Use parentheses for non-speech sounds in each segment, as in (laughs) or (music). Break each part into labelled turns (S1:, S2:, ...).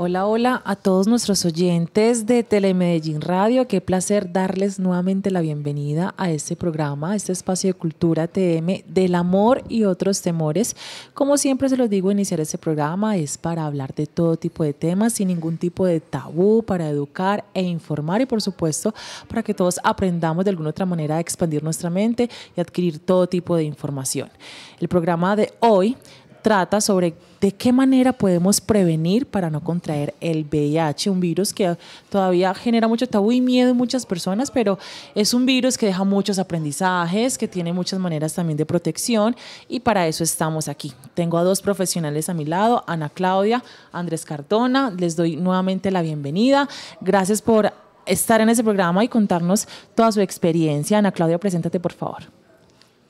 S1: Hola, hola a todos nuestros oyentes de Telemedellín Radio. Qué placer darles nuevamente la bienvenida a este programa, este espacio de cultura TM del amor y otros temores. Como siempre se los digo, iniciar este programa es para hablar de todo tipo de temas, sin ningún tipo de tabú, para educar e informar y por supuesto para que todos aprendamos de alguna otra manera a expandir nuestra mente y adquirir todo tipo de información. El programa de hoy trata sobre ¿De qué manera podemos prevenir para no contraer el VIH? Un virus que todavía genera mucho tabú y miedo en muchas personas, pero es un virus que deja muchos aprendizajes, que tiene muchas maneras también de protección y para eso estamos aquí. Tengo a dos profesionales a mi lado, Ana Claudia, Andrés Cardona, les doy nuevamente la bienvenida. Gracias por estar en ese programa y contarnos toda su experiencia. Ana Claudia, preséntate por favor.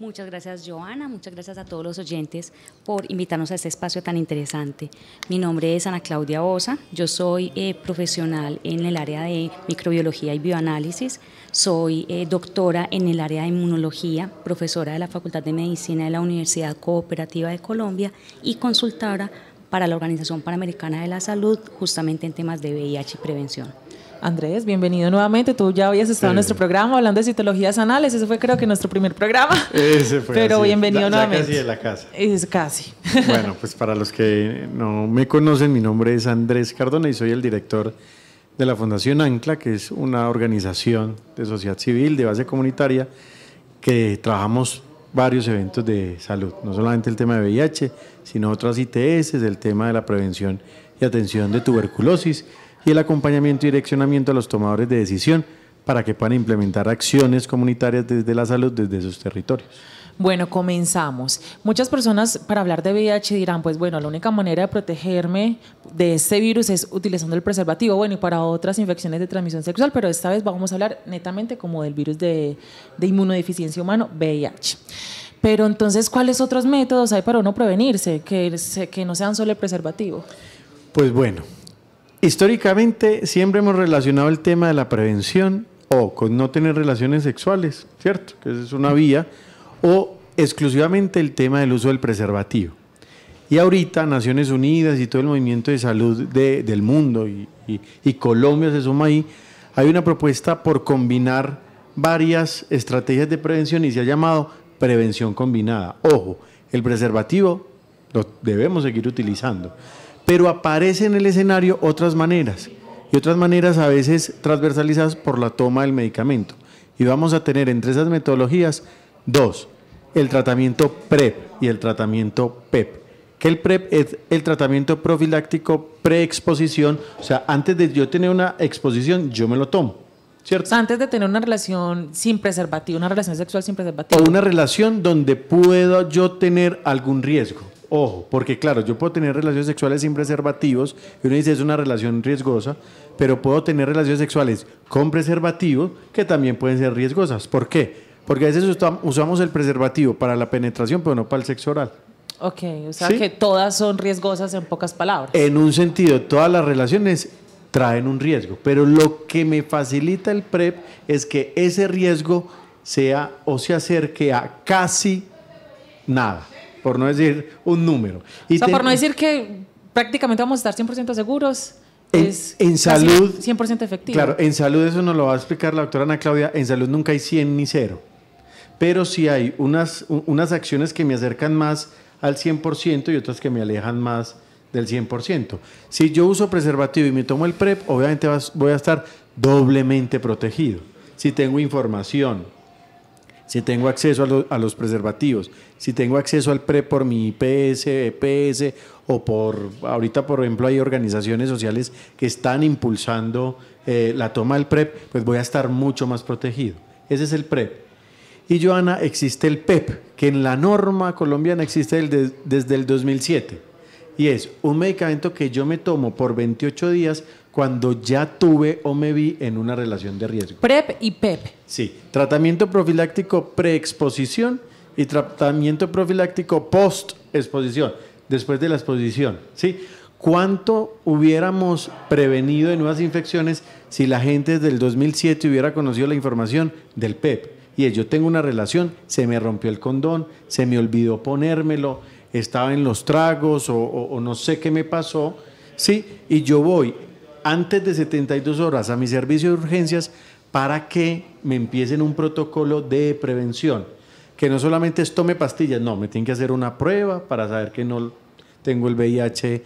S2: Muchas gracias Joana, muchas gracias a todos los oyentes por invitarnos a este espacio tan interesante. Mi nombre es Ana Claudia Osa, yo soy eh, profesional en el área de microbiología y bioanálisis, soy eh, doctora en el área de inmunología, profesora de la Facultad de Medicina de la Universidad Cooperativa de Colombia y consultora para la Organización Panamericana de la Salud justamente en temas de VIH y prevención.
S1: Andrés, bienvenido nuevamente. Tú ya habías estado en nuestro programa hablando de citologías anales. Ese fue creo que nuestro primer programa.
S3: Ese fue. Pero bienvenido nuevamente. Ya casi la casa.
S1: Es casi. (laughs)
S3: Bueno, pues para los que no me conocen, mi nombre es Andrés Cardona y soy el director de la Fundación Ancla, que es una organización de sociedad civil de base comunitaria que trabajamos varios eventos de salud, no solamente el tema de VIH, sino otras ITS, el tema de la prevención y atención de tuberculosis el acompañamiento y direccionamiento a los tomadores de decisión para que puedan implementar acciones comunitarias desde la salud, desde sus territorios.
S1: Bueno, comenzamos. Muchas personas para hablar de VIH dirán, pues bueno, la única manera de protegerme de este virus es utilizando el preservativo, bueno, y para otras infecciones de transmisión sexual, pero esta vez vamos a hablar netamente como del virus de, inmunodeficiencia humano, VIH. Pero entonces, ¿cuáles otros métodos hay para uno prevenirse que, que no sean solo el preservativo?
S3: Pues bueno, Históricamente siempre hemos relacionado el tema de la prevención o con no tener relaciones sexuales, ¿cierto? Que esa es una vía, o exclusivamente el tema del uso del preservativo. Y ahorita Naciones Unidas y todo el movimiento de salud del mundo y, y Colombia se suma ahí, hay una propuesta por combinar varias estrategias de prevención y se ha llamado prevención combinada. Ojo, el preservativo lo debemos seguir utilizando pero aparece en el escenario otras maneras, y otras maneras a veces transversalizadas por la toma del medicamento. Y vamos a tener entre esas metodologías dos, el tratamiento PREP y el tratamiento PEP que el PREP es el tratamiento profiláctico preexposición, o sea, antes de yo tener una exposición, yo me lo tomo,
S1: ¿cierto? antes de tener una relación sin preservativo, una relación sexual sin preservativo. O
S3: una relación donde puedo yo tener algún riesgo. Ojo, porque claro, yo puedo tener relaciones sexuales sin preservativos, y uno dice es una relación riesgosa, pero puedo tener relaciones sexuales con preservativos que también pueden ser riesgosas. ¿Por qué? Porque a veces usamos el preservativo para la penetración, pero no para el sexo oral.
S1: Ok, o sea que todas son riesgosas en pocas palabras.
S3: En un sentido, todas las relaciones traen un riesgo, pero lo que me facilita el PrEP es que ese riesgo sea o se acerque a casi nada por no decir un número. Y o sea, por no decir
S1: que prácticamente vamos a estar 100% seguros.
S3: es en salud.
S1: 100% efectivo. Claro,
S3: en salud, eso nos lo va a explicar la doctora Ana Claudia. En salud nunca hay 100 ni 0. Pero sí hay unas, unas acciones que me acercan más al 100% y otras que me alejan más del 100%. Si yo uso preservativo y me tomo el PrEP, obviamente vas, voy a estar doblemente protegido. Si tengo información, si tengo acceso a, los preservativos, si tengo acceso al PrEP por mi IPS, EPS o por, ahorita por ejemplo hay organizaciones sociales que están impulsando eh, la toma del PREP, e pues voy a estar mucho más protegido. Ese es el PREP. E y Joana, existe el PEP, e que en la norma colombiana existe desde el 2007. Y es un medicamento que yo me tomo por 28 días cuando ya tuve o me vi en una relación de riesgo. PrEP y PEP. Sí, tratamiento profiláctico preexposición y tratamiento profiláctico postexposición. después de la exposición. ¿sí? ¿Cuánto hubiéramos prevenido de nuevas infecciones si la gente desde el 2007 hubiera conocido la información del PEP? Y yo tengo una relación, se me rompió el condón, se me olvidó ponérmelo, estaba en los tragos o, o no sé qué me pasó, ¿sí? Y yo voy antes de 72 horas a mi servicio de urgencias para que me empiecen un protocolo de prevención. Que no solamente es tome pastillas, no, me tienen que hacer una prueba para saber que no tengo el VIH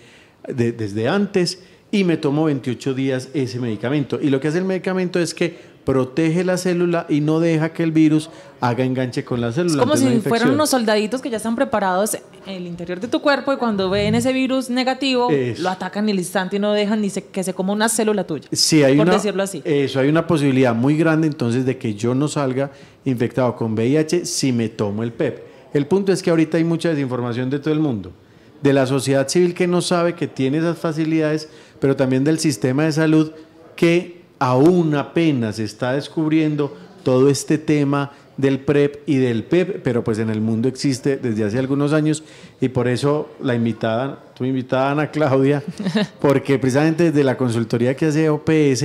S3: desde antes y me tomo 28 días ese medicamento. Y lo que hace el medicamento es que protege la célula y no deja que el virus haga enganche con la célula. Es como si fueran unos
S1: soldaditos que ya están preparados en el interior de tu cuerpo y cuando ven ese virus negativo lo atacan el instante y no dejan ni se, que se coma una célula tuya.
S3: Sí, hay decirlo así. Eso, hay una posibilidad muy grande entonces de que yo no salga infectado con VIH si me tomo el PEP. E el punto es que ahorita hay mucha desinformación de todo el mundo, de la sociedad civil que no sabe que tiene esas facilidades pero también del sistema de salud que aún apenas está descubriendo todo este tema del PREP y del PEP, e pero pues en el mundo existe desde hace algunos años y por eso la invitada, tu invitada Ana Claudia, (laughs) porque precisamente desde la consultoría que hace OPS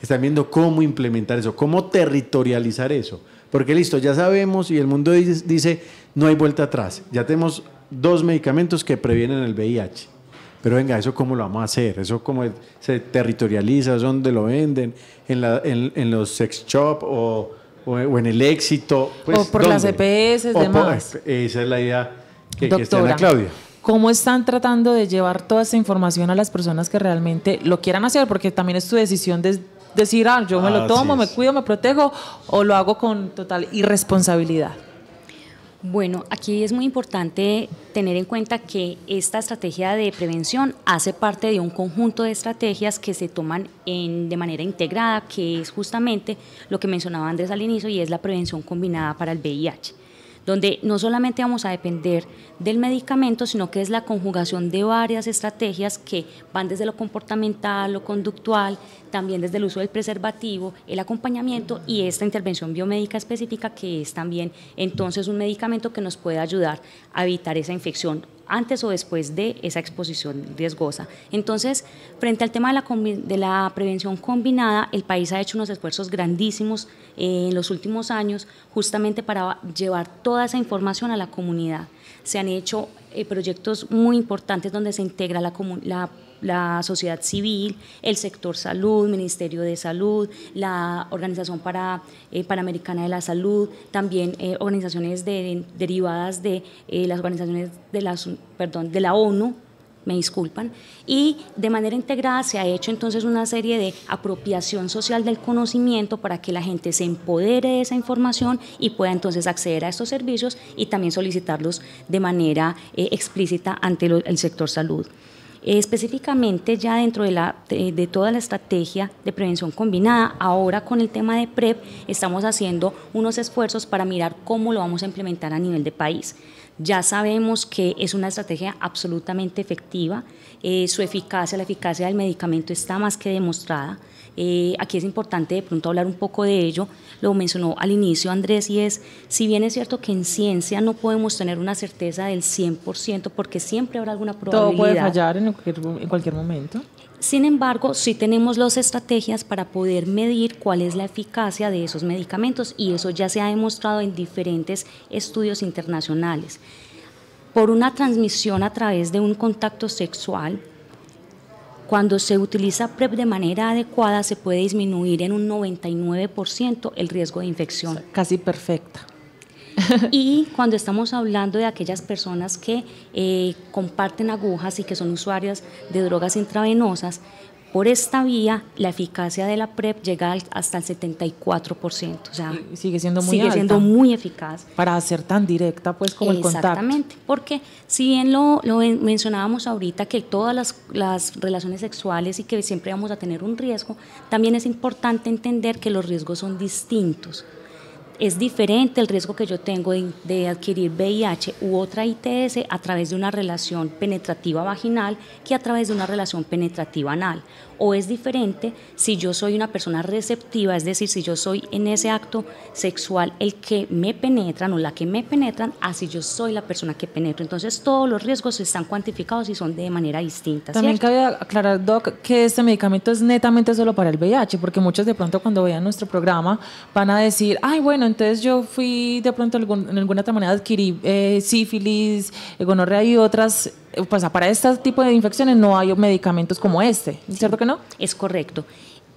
S3: están viendo cómo implementar eso, cómo territorializar eso, porque listo, ya sabemos y el mundo dice, dice no hay vuelta atrás, ya tenemos dos medicamentos que previenen el VIH pero venga, ¿eso cómo lo vamos a hacer? ¿Eso cómo se territorializa? ¿Dónde donde lo venden? ¿En, en, los sex shop o, en el éxito? Pues, o por las EPS, e y demás. esa es la idea que, está la Claudia.
S1: ¿Cómo están tratando de llevar toda esa información a las personas que realmente lo quieran hacer? Porque también es tu decisión de decir, ah, yo me lo ah, tomo, me cuido, me protejo, o lo hago con total irresponsabilidad.
S2: Bueno, aquí es muy importante tener en cuenta que esta estrategia de prevención hace parte de un conjunto de estrategias que se toman de manera integrada, que es justamente lo que mencionaba Andrés al inicio y es la prevención combinada para el VIH donde no solamente vamos a depender del medicamento, sino que es la conjugación de varias estrategias que van desde lo comportamental, lo conductual, también desde el uso del preservativo, el acompañamiento y esta intervención biomédica específica que es también entonces un medicamento que nos puede ayudar a evitar esa infección antes o después de esa exposición riesgosa. Entonces, frente al tema de la, prevención combinada, el país ha hecho unos esfuerzos grandísimos eh, en los últimos años justamente para llevar toda esa información a la comunidad. Se han hecho eh, proyectos muy importantes donde se integra la, comunidad la sociedad civil, el sector salud, Ministerio de Salud, la Organización eh, Panamericana de la Salud, también eh, organizaciones derivadas de eh, las organizaciones de, la ONU, me disculpan, y de manera integrada se ha hecho entonces una serie de apropiación social del conocimiento para que la gente se empodere de esa información y pueda entonces acceder a estos servicios y también solicitarlos de manera explícita ante el sector salud. Eh, específicamente ya dentro de, la, toda la estrategia de prevención combinada, ahora con el tema de PREP estamos haciendo unos esfuerzos para mirar cómo lo vamos a implementar a nivel de país. Ya sabemos que es una estrategia absolutamente efectiva, eh, su eficacia, la eficacia del medicamento está más que demostrada. Eh, aquí es importante de pronto hablar un poco de ello. Lo mencionó al inicio Andrés y es, si bien es cierto que en ciencia no podemos tener una certeza del 100% porque siempre habrá alguna probabilidad. Todo puede fallar
S1: en cualquier momento.
S2: Sin embargo, sí tenemos las estrategias para poder medir cuál es la eficacia de esos medicamentos y eso ya se ha demostrado en diferentes estudios internacionales. Por una transmisión a través de un contacto sexual, cuando se utiliza PrEP de manera adecuada se puede disminuir en un 99% el riesgo de infección. casi perfecta. y cuando estamos hablando de aquellas personas que eh, comparten agujas y que son usuarias de drogas intravenosas, por esta vía, la eficacia de la PrEP e llega hasta el 74%. O sea, sigue siendo muy siendo muy eficaz. Para ser tan directa, pues, como el contacto. Exactamente, porque si bien lo, lo, mencionábamos ahorita, que todas las, las relaciones sexuales y que siempre vamos a tener un riesgo, también es importante entender que los riesgos son distintos es diferente el riesgo que yo tengo de, adquirir VIH u otra ITS a través de una relación penetrativa vaginal que a través de una relación penetrativa anal. O es diferente si yo soy una persona receptiva, es decir, si yo soy en ese acto sexual el que me penetran o la que me penetran, así yo soy la persona que penetra, Entonces todos los riesgos están cuantificados y son de manera distinta. También
S1: cabe aclarar, Doc, que este medicamento es netamente solo para el VIH, porque muchos de pronto cuando vean nuestro programa van a decir, ay, bueno, entonces yo fui de pronto algún, en alguna otra manera adquirí eh, sífilis, gonorrea y otras. Eh, pues para este tipo de
S2: infecciones no hay medicamentos como este, ¿cierto que no? Es correcto.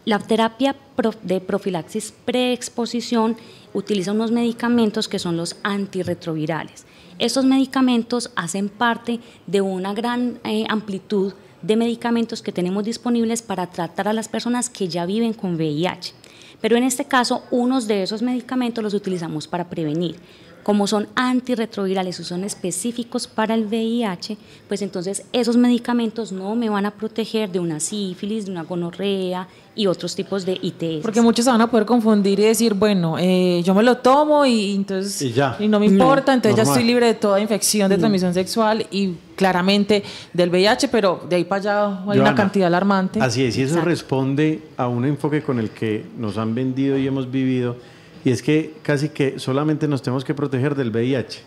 S2: La terapia de profilaxis preexposición utiliza unos medicamentos que son los antirretrovirales. Estos medicamentos hacen parte de una gran eh, amplitud de medicamentos que tenemos disponibles para tratar a las personas que ya viven con VIH. Pero en este caso, unos de esos medicamentos los utilizamos para prevenir como son antirretrovirales o son específicos para el VIH, pues entonces esos medicamentos no me van a proteger de una sífilis, de una gonorrea y otros tipos de ITS. Porque
S1: muchos se van a poder confundir y decir, bueno, eh, yo me lo tomo y entonces y,
S3: ya. y no me importa, entonces ya estoy libre
S1: de toda infección de transmisión sexual y claramente del VIH, pero de ahí para allá hay una cantidad alarmante. Así es, y eso
S3: responde a un enfoque con el que nos han vendido y hemos vivido y es que casi que solamente nos tenemos que proteger del VIH.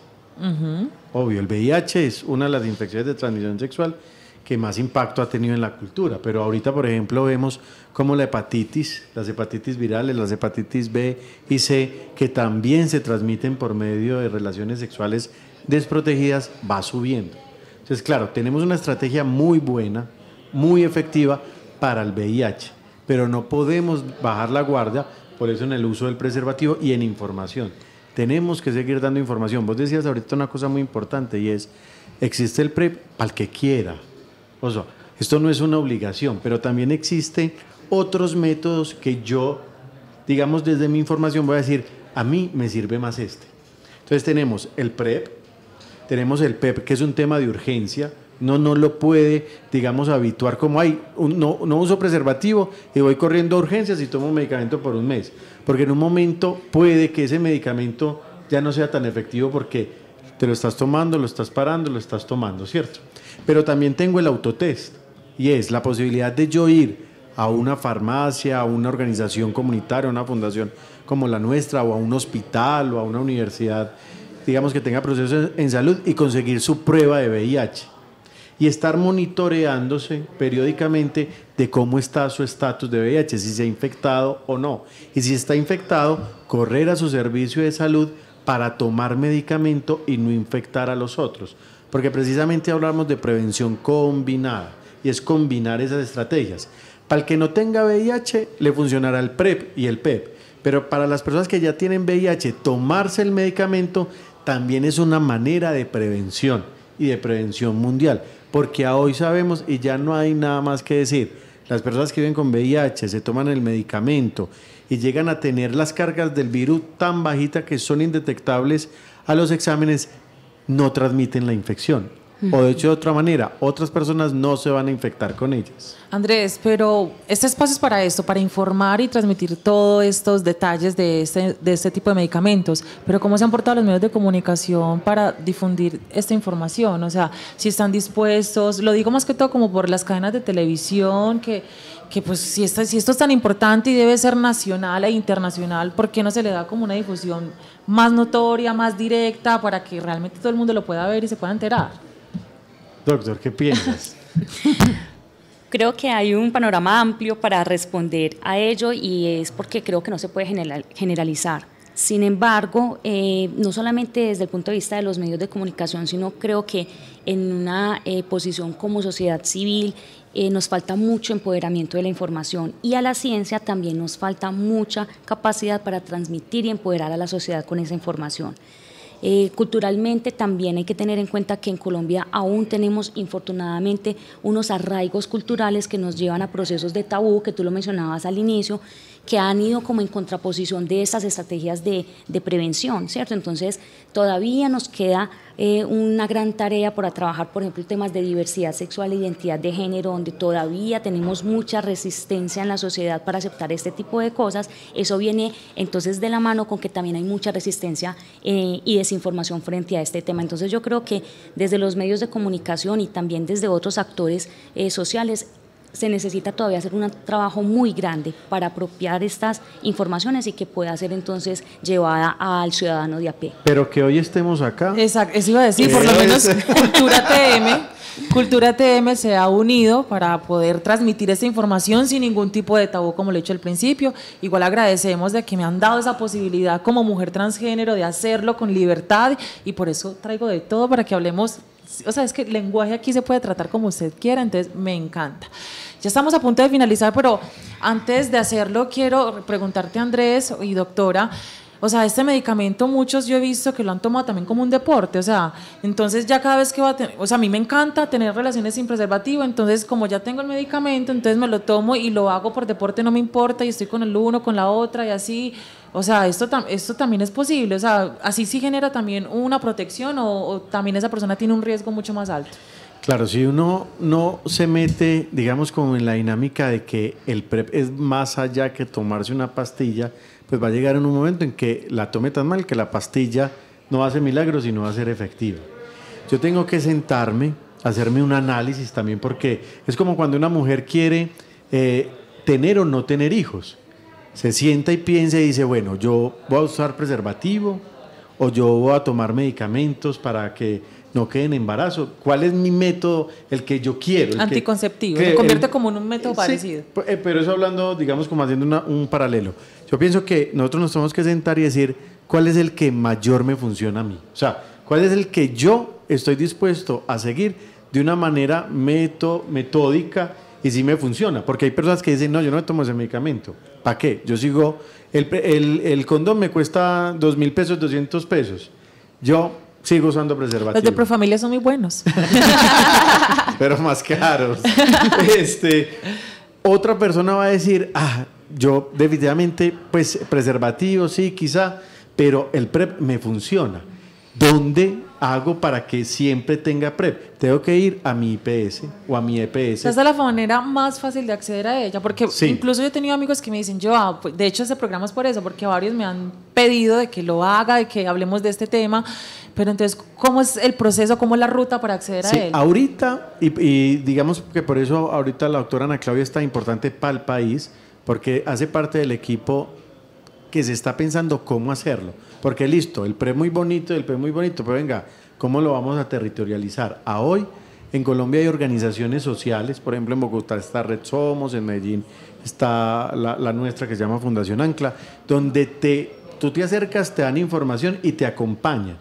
S3: Obvio, el VIH es una de las infecciones de transmisión sexual que más impacto ha tenido en la cultura, pero ahorita, por ejemplo, vemos como la hepatitis, las hepatitis virales, las hepatitis B y C, que también se transmiten por medio de relaciones sexuales desprotegidas, va subiendo. Entonces, claro, tenemos una estrategia muy buena, muy efectiva para el VIH, pero no podemos bajar la guardia por eso en el uso del preservativo y en información. Tenemos que seguir dando información. Vos decías ahorita una cosa muy importante y es, existe el PREP para el que quiera. O sea, esto no es una obligación, pero también existen otros métodos que yo, digamos, desde mi información voy a decir, a mí me sirve más este. Entonces tenemos el PREP, tenemos el PEP, que es un tema de urgencia, no, no lo puede, digamos, habituar como hay. no, no, uso preservativo y voy corriendo a urgencias y tomo un medicamento por un mes. Porque en un momento puede que ese medicamento ya no sea tan efectivo porque te lo estás tomando, lo estás parando, lo estás tomando, ¿cierto? Pero también tengo el autotest y es la posibilidad de yo ir a una farmacia, a una organización comunitaria, a una fundación como la nuestra, o a un hospital, o a una universidad, digamos que tenga procesos en salud y conseguir su prueba de VIH y estar monitoreándose periódicamente de cómo está su estatus de VIH, si se ha infectado o no. Y si está infectado, correr a su servicio de salud para tomar medicamento y no infectar a los otros. Porque precisamente hablamos de prevención combinada y es combinar esas estrategias. Para el que no tenga VIH, le funcionará el PrEP e y el PEP. E Pero para las personas que ya tienen VIH, tomarse el medicamento también es una manera de prevención y de prevención mundial, porque hoy sabemos y ya no hay nada más que decir. Las personas que viven con VIH se toman el medicamento y llegan a tener las cargas del virus tan bajitas que son indetectables a los exámenes, no transmiten la infección o de hecho de otra manera, otras personas no se van a infectar con ellas.
S1: Andrés, pero este espacio es para esto, para informar y transmitir todos estos detalles este, de este, tipo de medicamentos. Pero ¿cómo se han portado los medios de comunicación para difundir esta información? O sea, si están dispuestos, lo digo más que todo como por las cadenas de televisión, que, pues si si esto es tan importante y debe ser nacional e internacional, ¿por qué no se le da como una difusión más notoria, más directa,
S2: para que realmente todo el mundo lo pueda ver y se pueda enterar?
S3: Doctor, ¿qué piensas?
S2: (laughs) creo que hay un panorama amplio para responder a ello y es porque creo que no se puede generalizar. Sin embargo, eh, no solamente desde el punto de vista de los medios de comunicación, sino creo que en una eh, posición como sociedad civil eh, nos falta mucho empoderamiento de la información y a la ciencia también nos falta mucha capacidad para transmitir y empoderar a la sociedad con esa información. Eh, culturalmente también hay que tener en cuenta que en Colombia aún tenemos infortunadamente unos arraigos culturales que nos llevan a procesos de tabú, que tú lo mencionabas al inicio, que han ido como en contraposición de esas estrategias de, prevención, ¿cierto? Entonces, todavía nos queda eh, una gran tarea para trabajar, por ejemplo, temas de diversidad sexual e identidad de género, donde todavía tenemos mucha resistencia en la sociedad para aceptar este tipo de cosas. Eso viene entonces de la mano con que también hay mucha resistencia eh, y desinformación frente a este tema. Entonces, yo creo que desde los medios de comunicación y también desde otros actores eh, sociales se necesita todavía hacer un trabajo muy grande para apropiar estas informaciones y que pueda ser entonces llevada al ciudadano de a pie.
S3: Pero que hoy estemos acá.
S2: Exacto, eso iba a decir, por lo menos (laughs) Cultura (laughs) TM, Cultura TM se ha
S1: unido para poder transmitir esta información sin ningún tipo de tabú como lo he hecho al principio. Igual agradecemos de que me han dado esa posibilidad como mujer transgénero de hacerlo con libertad y por eso traigo de todo para que hablemos o sea, es que el lenguaje aquí se puede tratar como usted quiera, entonces me encanta. Ya estamos a punto de finalizar, pero antes de hacerlo quiero preguntarte, Andrés y doctora, o sea, este medicamento muchos yo he visto que lo han tomado también como un deporte, o sea, entonces ya cada vez que va a tener, o sea, a mí me encanta tener relaciones sin preservativo, entonces como ya tengo el medicamento, entonces me lo tomo y lo hago por deporte, no me importa, y estoy con el uno, con la otra y así, o sea, esto, esto también es posible. O sea, así sí genera también una protección o, también esa persona tiene un riesgo mucho más alto.
S3: Claro, si uno no se mete, digamos, como en la dinámica de que el PrEP es más allá que tomarse una pastilla, pues va a llegar en un momento en que la tome tan mal que la pastilla no hace milagros y no va a ser efectiva. Yo tengo que sentarme, hacerme un análisis también, porque es como cuando una mujer quiere eh, tener o no tener hijos se sienta y piensa y dice, bueno, yo voy a usar preservativo o yo voy a tomar medicamentos para que no quede en embarazo. ¿Cuál es mi método, el que yo quiero? Anticonceptivo, que, convierte
S1: como en un método parecido.
S3: Eh, pero eso hablando, digamos, como haciendo un paralelo. Yo pienso que nosotros nos tenemos que sentar y decir, ¿cuál es el que mayor me funciona a mí? O sea, ¿cuál es el que yo estoy dispuesto a seguir de una manera meto, metódica? y sí me funciona, porque hay personas que dicen, no, yo no me tomo ese medicamento. ¿Para qué? Yo sigo, el, condón me cuesta dos mil pesos, 200 pesos. Yo sigo usando preservativo. Los de
S1: Profamilia son muy buenos.
S3: (laughs) Pero más caros. Este, otra persona va a decir, ah, yo definitivamente, pues preservativo, sí, quizá, pero el PrEP me funciona. ¿Dónde hago para que siempre tenga PrEP? Tengo que ir a mi IPS o a mi EPS. Esa es la
S1: manera más fácil de acceder a ella, porque incluso yo he tenido amigos que me dicen, yo, ah, pues, de hecho ese programa es por eso, porque varios me han pedido de que lo haga, de que hablemos de este tema, pero entonces, ¿cómo es el proceso, cómo es la ruta para acceder a él?
S3: Ahorita, y, y digamos que por eso ahorita la doctora Ana Claudia es tan importante para el país, porque hace parte del equipo que se está pensando cómo hacerlo. Porque listo, el PRE muy bonito, el PRE muy bonito, pero venga, ¿cómo lo vamos a territorializar? A hoy en Colombia hay organizaciones sociales, por ejemplo en Bogotá está Red Somos, en Medellín está la, nuestra que se llama Fundación Ancla, donde te, tú te acercas, te dan información y te acompañan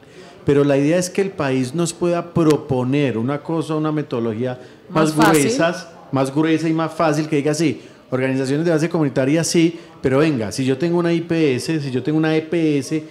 S3: pero la idea es que el país nos pueda proponer una cosa, una metodología más, más más gruesa y más fácil, que diga así, Organizaciones de base comunitaria sí, pero venga, si yo tengo una IPS, si yo tengo una EPS,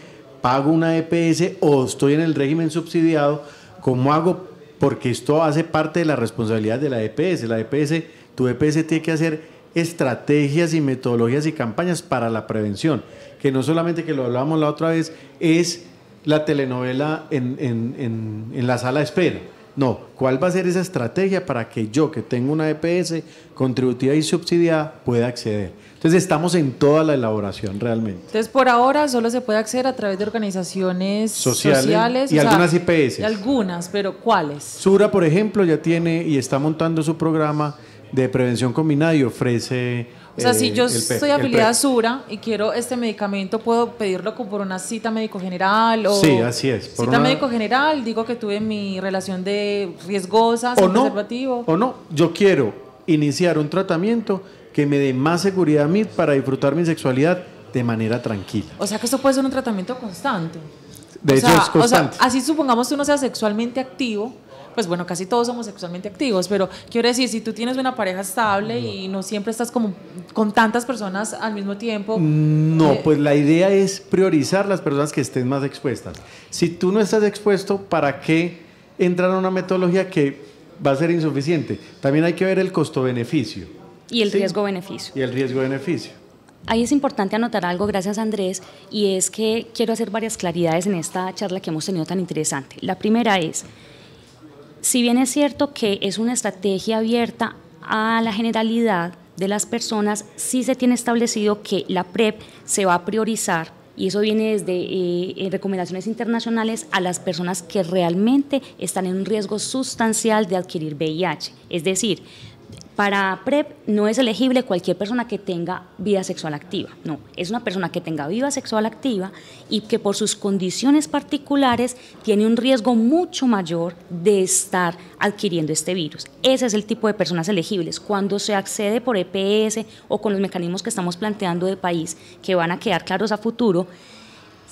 S3: pago una EPS o estoy en el régimen subsidiado, ¿cómo hago? Porque esto hace parte de la responsabilidad de la EPS. La EPS, tu EPS tiene que hacer estrategias y metodologías y campañas para la prevención, que no solamente que lo hablábamos la otra vez, es la telenovela en, en la sala de espera no, ¿cuál va a ser esa estrategia para que yo, que tengo una EPS contributiva y subsidiada, pueda acceder? Entonces estamos en toda la elaboración realmente.
S1: Entonces por ahora solo se puede acceder a través de organizaciones sociales, y algunas IPS. Y algunas, pero ¿cuáles?
S3: Sura, por ejemplo, ya tiene y está montando su programa de prevención combinada y ofrece o sea, si eh, yo soy afiliada
S1: Sura y quiero este medicamento, ¿puedo pedirlo por una cita médico general? O sí, así
S3: es. cita médico
S1: general, digo que tuve mi relación de riesgosa, o no,
S3: O no, yo quiero iniciar un tratamiento que me dé más seguridad a mí para disfrutar mi sexualidad de manera tranquila.
S1: O sea que eso puede ser un tratamiento constante.
S3: De hecho, es constante. O
S1: sea, así supongamos que uno sea sexualmente activo, pues bueno, casi todos somos sexualmente activos, pero quiero decir, si tú tienes una pareja estable y no siempre estás como con tantas personas al mismo tiempo.
S3: No, eh, pues la idea es priorizar las personas que estén más expuestas. Si tú no estás expuesto, ¿para qué entrar a una metodología que va a ser insuficiente? También hay que ver el costo-beneficio. Y el riesgo riesgo-beneficio. Y el riesgo-beneficio.
S2: Ahí es importante anotar algo, gracias Andrés, y es que quiero hacer varias claridades en esta charla que hemos tenido tan interesante. La primera es, si bien es cierto que es una estrategia abierta a la generalidad de las personas, sí se tiene establecido que la PrEP e se va a priorizar y eso viene desde eh, recomendaciones internacionales a las personas que realmente están en un riesgo sustancial de adquirir VIH. Es decir, para PrEP no es elegible cualquier persona que tenga vida sexual activa, no, es una persona que tenga vida sexual activa y que por sus condiciones particulares tiene un riesgo mucho mayor de estar adquiriendo este virus. Ese es el tipo de personas elegibles. Cuando se accede por EPS o con los mecanismos que estamos planteando de país, que van a quedar claros a futuro,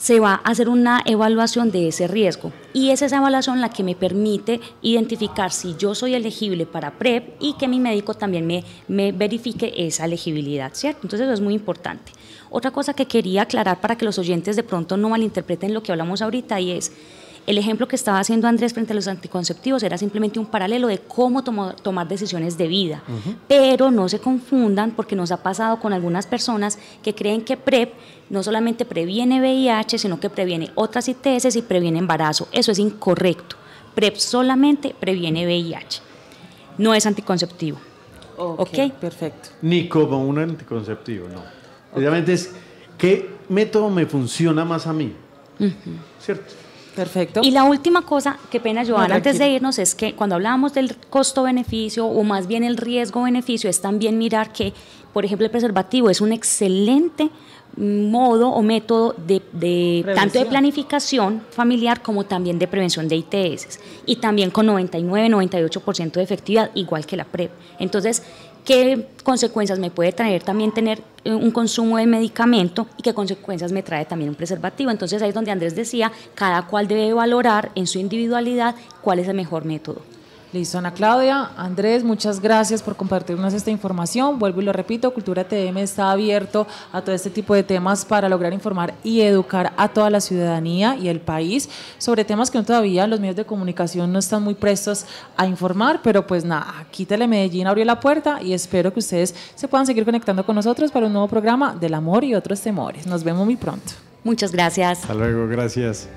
S2: se va a hacer una evaluación de ese riesgo y es esa evaluación la que me permite identificar si yo soy elegible para PREP y que mi médico también me, me verifique esa elegibilidad, ¿cierto? Entonces eso es muy importante. Otra cosa que quería aclarar para que los oyentes de pronto no malinterpreten lo que hablamos ahorita y es el ejemplo que estaba haciendo Andrés frente a los anticonceptivos era simplemente un paralelo de cómo tomar decisiones de vida. Pero no se confundan porque nos ha pasado con algunas personas que creen que PrEP no solamente previene VIH, sino que previene otras ITS y previene embarazo. Eso es incorrecto. PrEP solamente previene VIH. No es anticonceptivo.
S3: Ok, perfecto. Ni como un anticonceptivo, no. Obviamente es qué método me funciona más a mí.
S2: ¿Cierto? Perfecto. Y la última cosa, que pena, Joana, antes de irnos, es que cuando hablábamos del costo-beneficio o más bien el riesgo-beneficio, es también mirar que, por ejemplo, el preservativo es un excelente mm, modo o método de, tanto de planificación familiar como también de prevención de ITS y también con 99-98% de efectividad, igual que la PREP. Entonces, qué consecuencias me puede traer también tener eh, un consumo de medicamento y qué consecuencias me trae también un preservativo. Entonces ahí es donde Andrés decía, cada cual debe valorar en su individualidad cuál es el mejor método. Listo, Ana Claudia. Andrés, muchas gracias
S1: por compartirnos esta información. Vuelvo y lo repito, Cultura TM está abierto a todo este tipo de temas para lograr informar y educar a toda la ciudadanía y el país sobre temas que todavía los medios de comunicación no están muy prestos a informar, pero pues nada, aquí Medellín abrió la puerta y espero que ustedes se puedan seguir conectando con nosotros para un nuevo programa del amor y otros temores. Nos vemos muy pronto.
S2: Muchas gracias.
S3: Hasta luego, gracias.